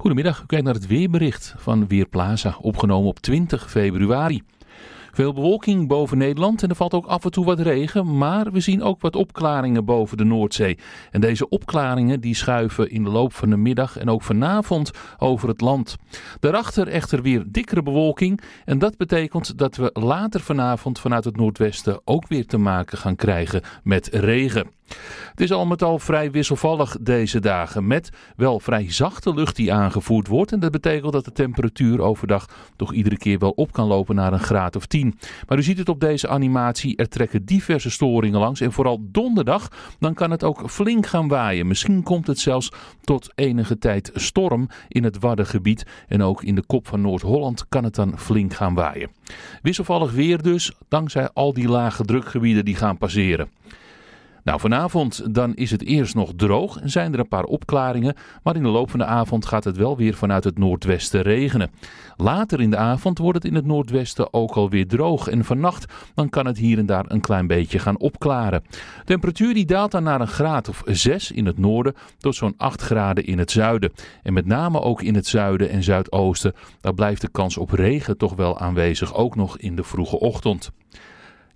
Goedemiddag, u kijkt naar het weerbericht van Weerplaza, opgenomen op 20 februari. Veel bewolking boven Nederland en er valt ook af en toe wat regen, maar we zien ook wat opklaringen boven de Noordzee. En deze opklaringen die schuiven in de loop van de middag en ook vanavond over het land. Daarachter echter weer dikkere bewolking en dat betekent dat we later vanavond vanuit het noordwesten ook weer te maken gaan krijgen met regen. Het is al met al vrij wisselvallig deze dagen, met wel vrij zachte lucht die aangevoerd wordt. En dat betekent dat de temperatuur overdag toch iedere keer wel op kan lopen naar een graad of 10. Maar u ziet het op deze animatie, er trekken diverse storingen langs. En vooral donderdag, dan kan het ook flink gaan waaien. Misschien komt het zelfs tot enige tijd storm in het Waddengebied. En ook in de kop van Noord-Holland kan het dan flink gaan waaien. Wisselvallig weer dus, dankzij al die lage drukgebieden die gaan passeren. Nou, vanavond dan is het eerst nog droog en zijn er een paar opklaringen, maar in de loop van de avond gaat het wel weer vanuit het noordwesten regenen. Later in de avond wordt het in het noordwesten ook alweer droog en vannacht dan kan het hier en daar een klein beetje gaan opklaren. De temperatuur die daalt dan naar een graad of 6 in het noorden tot zo'n 8 graden in het zuiden. En met name ook in het zuiden en zuidoosten, daar blijft de kans op regen toch wel aanwezig, ook nog in de vroege ochtend.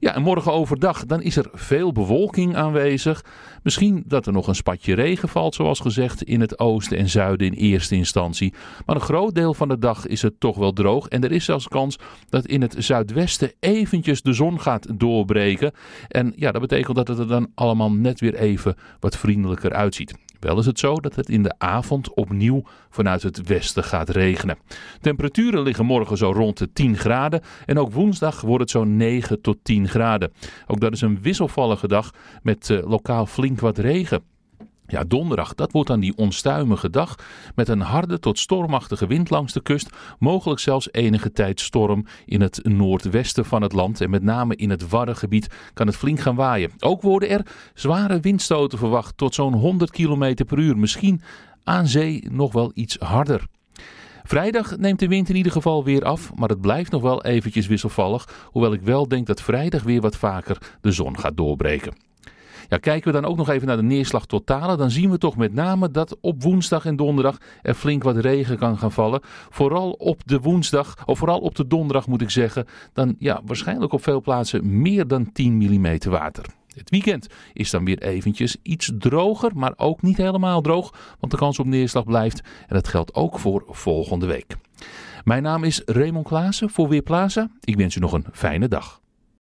Ja, en morgen overdag dan is er veel bewolking aanwezig. Misschien dat er nog een spatje regen valt, zoals gezegd, in het oosten en zuiden in eerste instantie. Maar een groot deel van de dag is het toch wel droog. En er is zelfs kans dat in het zuidwesten eventjes de zon gaat doorbreken. En ja, dat betekent dat het er dan allemaal net weer even wat vriendelijker uitziet. Wel is het zo dat het in de avond opnieuw vanuit het westen gaat regenen. Temperaturen liggen morgen zo rond de 10 graden en ook woensdag wordt het zo 9 tot 10 graden. Ook dat is een wisselvallige dag met eh, lokaal flink wat regen. Ja, donderdag, dat wordt dan die onstuimige dag met een harde tot stormachtige wind langs de kust, mogelijk zelfs enige tijd storm in het noordwesten van het land en met name in het gebied kan het flink gaan waaien. Ook worden er zware windstoten verwacht tot zo'n 100 km per uur, misschien aan zee nog wel iets harder. Vrijdag neemt de wind in ieder geval weer af, maar het blijft nog wel eventjes wisselvallig, hoewel ik wel denk dat vrijdag weer wat vaker de zon gaat doorbreken. Ja, kijken we dan ook nog even naar de neerslag totale, dan zien we toch met name dat op woensdag en donderdag er flink wat regen kan gaan vallen. Vooral op de woensdag, of vooral op de donderdag moet ik zeggen, dan ja, waarschijnlijk op veel plaatsen meer dan 10 mm water. Het weekend is dan weer eventjes iets droger, maar ook niet helemaal droog, want de kans op neerslag blijft. En dat geldt ook voor volgende week. Mijn naam is Raymond Klaassen voor Weerplaza. Ik wens u nog een fijne dag.